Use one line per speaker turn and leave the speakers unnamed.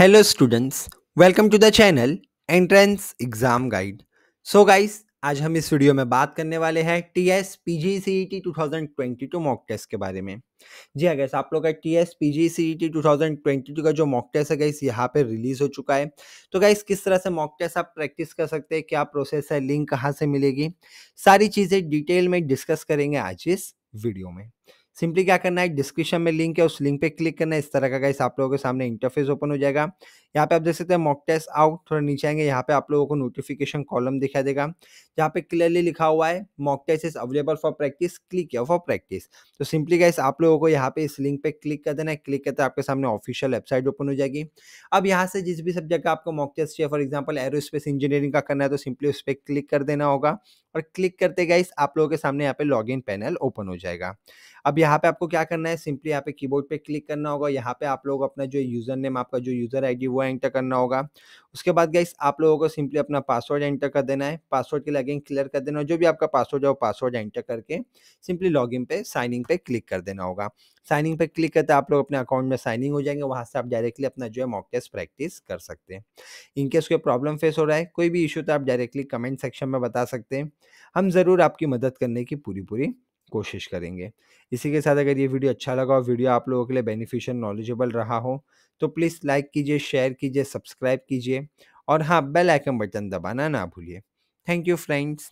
hello students welcome to the channel entrance exam guide so guys आज हम इस वीडियो में बात करने वाले हैं T S P G C E T two thousand twenty two mock test के बारे में जी हाँ गैस आप लोग का T S P G C E T two thousand twenty two का जो मॉक टेस्ट है गैस यहाँ पे रिलीज हो चुका है तो गैस किस तरह से मॉक टेस्ट आप प्रैक्टिस कर सकते हैं क्या प्रोसेस है लिंक कहाँ से मिलेगी सारी चीज़ें डिटेल में डिस्कस करेंगे आज इस वीडियो में सिंपली क्या करना है डिस्क्रिप्शन में लिंक है उस लिंक पे क्लिक करना है इस तरह का गाइस आप लोगों के सामने इंटरफेस ओपन हो जाएगा यहाँ पे आप देख सकते हैं मॉक टेस्ट आउट थोड़ा नीचे आएंगे यहाँ पे आप लोगों को नोटिफिकेशन कॉलम दिखाई देगा जहाँ पे क्लियरली लिखा हुआ है mock test is available for practice click या फॉर प्रैक्टिस तो सिंपली गाइस आप लोगों को यहाँ पे इस लिंक पे क्लिक कर देना है क्लिक करते आपके सामने ऑफिशियल वेबसाइट ओपन हो जाएगी अब यहाँ से जिस भी सब्जेक्ट का आपको मॉक टेस्ट चाहिए फॉर एग्जाम्पल एरोस्पेस इंजीनियरिंग का करना है तो सिंपली उस पर क्लिक कर देना होगा और क्लिक करते गए आप लोगों के सामने यहाँ पे लॉगिन पैनल ओपन हो जाएगा अब यहाँ पे आपको क्या करना है सिंपली यहाँ पे कीबोर्ड पे क्लिक करना होगा यहाँ पे आप लोग अपना जो यूज़र नेम आपका जो यूज़र आईडी वो एंटर करना होगा उसके बाद गाइस आप लोगों को सिंपली अपना पासवर्ड एंटर कर देना है पासवर्ड के लगे क्लियर कर देना जो भी आपका पासवर्ड है वो पासवर्ड एंटर करके सिंपली लॉगिन पे साइन इन पे क्लिक कर देना होगा साइनिंग पर क्लिक करते हैं आप लोग अपने अकाउंट में साइनिंग हो जाएंगे वहाँ से आप डायरेक्टली अपना जो है मॉक टेस्ट प्रैक्टिस कर सकते हैं इनकेस कोई प्रॉब्लम फेस हो रहा है कोई भी इशू तो आप डायरेक्टली कमेंट सेक्शन में बता सकते हैं हम ज़रूर आपकी मदद करने की पूरी पूरी कोशिश करेंगे इसी के साथ अगर ये वीडियो अच्छा लगा और वीडियो आप लोगों के लिए बेनिफिशियल नॉलेजेबल रहा हो तो प्लीज़ लाइक कीजिए शेयर कीजिए सब्सक्राइब कीजिए और हाँ बेल आइकन बटन दबाना ना भूलिए थैंक यू फ्रेंड्स